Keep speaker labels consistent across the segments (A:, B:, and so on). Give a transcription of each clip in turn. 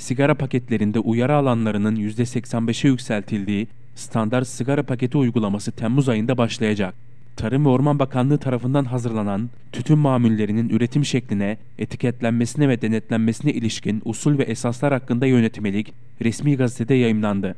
A: sigara paketlerinde uyarı alanlarının %85'e yükseltildiği standart sigara paketi uygulaması Temmuz ayında başlayacak. Tarım ve Orman Bakanlığı tarafından hazırlanan tütün mamullerinin üretim şekline, etiketlenmesine ve denetlenmesine ilişkin usul ve esaslar hakkında yönetmelik resmi gazetede yayımlandı.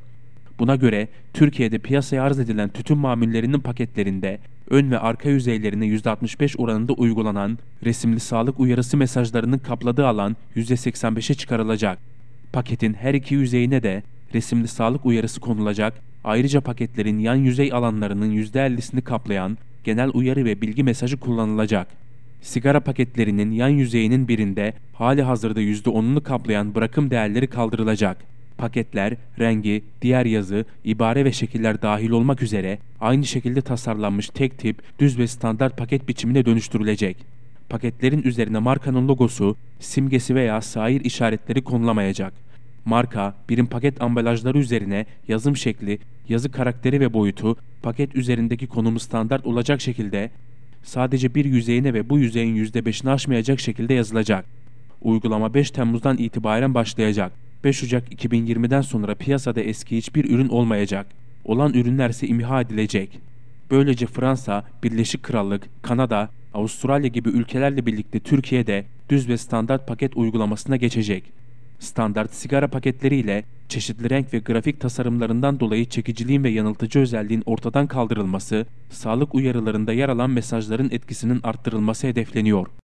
A: Buna göre Türkiye'de piyasaya arz edilen tütün mamullerinin paketlerinde ön ve arka yüzeylerine %65 oranında uygulanan resimli sağlık uyarısı mesajlarının kapladığı alan %85'e çıkarılacak. Paketin her iki yüzeyine de resimli sağlık uyarısı konulacak, ayrıca paketlerin yan yüzey alanlarının %50'sini kaplayan genel uyarı ve bilgi mesajı kullanılacak. Sigara paketlerinin yan yüzeyinin birinde hali hazırda %10'unu kaplayan bırakım değerleri kaldırılacak. Paketler, rengi, diğer yazı, ibare ve şekiller dahil olmak üzere aynı şekilde tasarlanmış tek tip, düz ve standart paket biçimine dönüştürülecek. Paketlerin üzerine markanın logosu, simgesi veya sair işaretleri konulamayacak. Marka, birim paket ambalajları üzerine yazım şekli, yazı karakteri ve boyutu paket üzerindeki konumu standart olacak şekilde sadece bir yüzeyine ve bu yüzeyin %5'ini aşmayacak şekilde yazılacak. Uygulama 5 Temmuz'dan itibaren başlayacak. 5 Ocak 2020'den sonra piyasada eski hiçbir ürün olmayacak. Olan ürünler ise imha edilecek. Böylece Fransa, Birleşik Krallık, Kanada, Avustralya gibi ülkelerle birlikte Türkiye'de düz ve standart paket uygulamasına geçecek. Standart sigara paketleriyle çeşitli renk ve grafik tasarımlarından dolayı çekiciliğin ve yanıltıcı özelliğin ortadan kaldırılması, sağlık uyarılarında yer alan mesajların etkisinin arttırılması hedefleniyor.